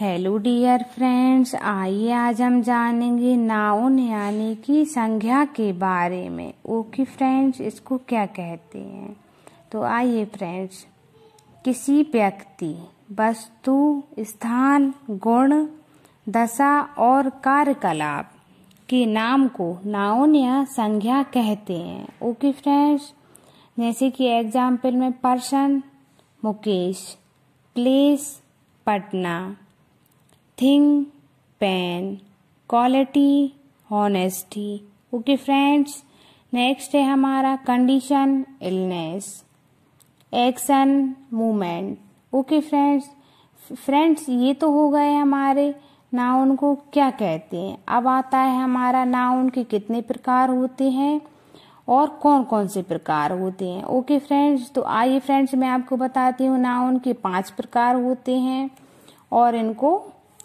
hello dear friends आइए आज हम जानेंगे नाउन यानी कि संज्ञा के बारे में ओके फ्रेंड्स इसको क्या कहते हैं तो आइए फ्रेंड्स किसी व्यक्ति वस्तु स्थान गुण दशा और कार्यकलाप के नाम को नाउन या संज्ञा कहते हैं ओके फ्रेंड्स जैसे कि एग्जाम्पल में person Mukesh place Patna thing pen quality honesty okay friends next है हमारा condition illness action movement okay friends friends ये तो हो गए हमारे नाउन को क्या कहते हैं अब आता है हमारा नाउन के कितने प्रकार होते हैं और कौन कौन से प्रकार होते हैं ओके फ्रेंड्स तो आइए फ्रेंड्स मैं आपको बताती हूँ नाउन के पांच प्रकार होते हैं और इनको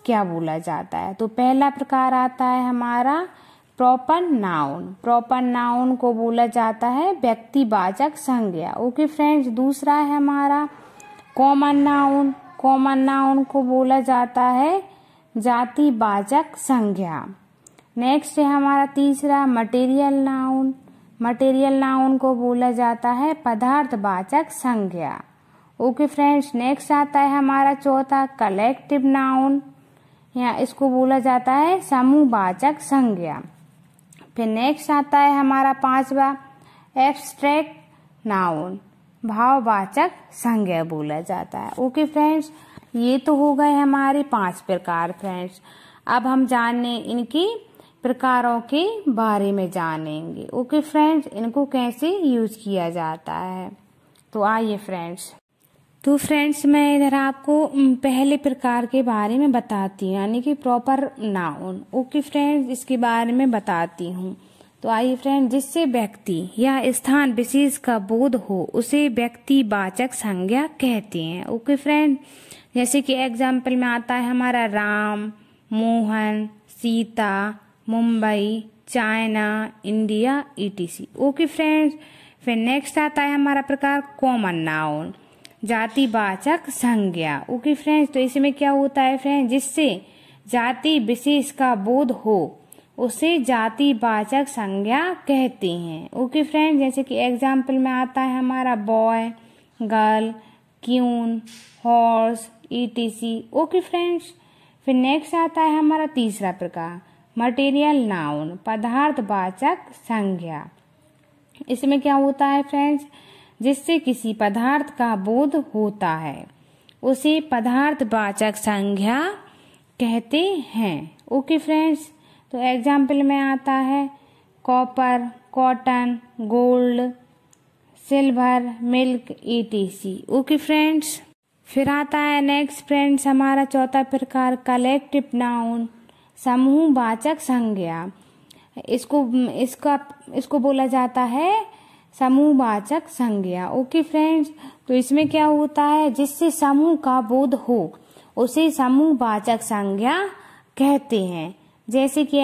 क्या बोला जाता है तो पहला प्रकार आता है हमारा प्रॉपर नाउन प्रॉपर नाउन को बोला जाता है व्यक्तिवाचक संज्ञा ओके फ्रेंड्स दूसरा है हमारा कॉमन नाउन कॉमन नाउन को बोला जाता है जातिवाचक संज्ञा नेक्स्ट है हमारा तीसरा मटेरियल नाउन मटेरियल नाउन को बोला जाता है पदार्थवाचक संज्ञा ओके फ्रेंड्स नेक्स्ट आता है हमारा चौथा कलेक्टिव नाउन या इसको बोला जाता है समूहवाचक संज्ञा फिर नेक्स्ट आता है हमारा पांचवा एब्स्ट्रैक्ट नाउन भाववाचक संज्ञा बोला जाता है ओके फ्रेंड्स ये तो हो गए हमारे पांच प्रकार फ्रेंड्स अब हम जाने इनकी प्रकारों के बारे में जानेंगे ओके फ्रेंड्स इनको कैसे यूज किया जाता है तो आइए फ्रेंड्स तो फ्रेंड्स मैं इधर आपको पहले प्रकार के बारे में बताती हूँ यानी कि प्रॉपर नाउन ओके फ्रेंड्स इसके बारे में बताती हूँ तो आइए फ्रेंड जिससे व्यक्ति या स्थान विशेष का बोध हो उसे व्यक्ति वाचक संज्ञा कहते हैं ओके फ्रेंड जैसे कि एग्जाम्पल में आता है हमारा राम मोहन सीता मुंबई चाइना इंडिया ई ओके फ्रेंड्स फिर नेक्स्ट आता है हमारा प्रकार कॉमन नाउन जातिवाचक संज्ञा ओके फ्रेंड्स तो इसमें क्या होता है फ्रेंड्स जिससे जाति विशेष का बोध हो उसे जातिवाचक संज्ञा कहते हैं ओके फ्रेंड्स जैसे कि एग्जाम्पल में आता है हमारा boy girl queen horse etc okay friends फिर नेक्स्ट आता है हमारा तीसरा प्रकार मटेरियल नाउन पदार्थवाचक संज्ञा इसमें क्या होता है फ्रेंड्स जिससे किसी पदार्थ का बोध होता है उसे पदार्थ वाचक संज्ञा कहते हैं ओके फ्रेंड्स तो एग्जाम्पल में आता है copper cotton gold silver milk etc okay friends फिर आता है नेक्स्ट फ्रेंड्स हमारा चौथा प्रकार कलेक्टिव नाउन समूह वाचक संज्ञा इसको इसका इसको बोला जाता है समूहवाचक संज्ञा ओके फ्रेंड्स तो इसमें क्या होता है जिससे समूह का बोध हो उसे समूहवाचक संज्ञा कहते हैं जैसे कि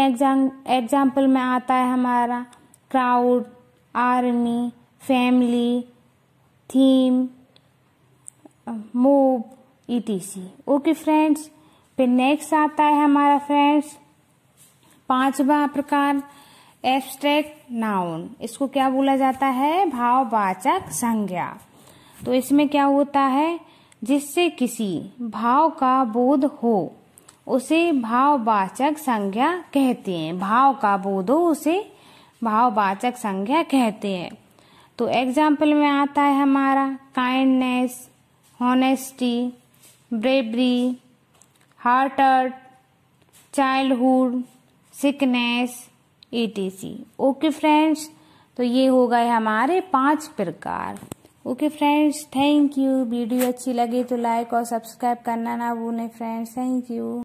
एग्जाम्पल में आता है हमारा crowd army family theme move etc okay friends फिर नेक्स्ट आता है हमारा फ्रेंड्स पांचवा प्रकार एब्स्ट्रैक्ट नाउन इसको क्या बोला जाता है भाववाचक संज्ञा तो इसमें क्या होता है जिससे किसी भाव का बोध हो उसे भाववाचक संज्ञा कहते हैं भाव का बोध हो उसे भाववाचक संज्ञा कहते हैं तो एग्जाम्पल में आता है हमारा kindness honesty bravery heart childhood sickness etc okay friends तो ये हो गए हमारे पांच प्रकार okay friends thank you video अच्छी लगी तो लाइक और सब्सक्राइब करना ना भूलें फ्रेंड्स थैंक यू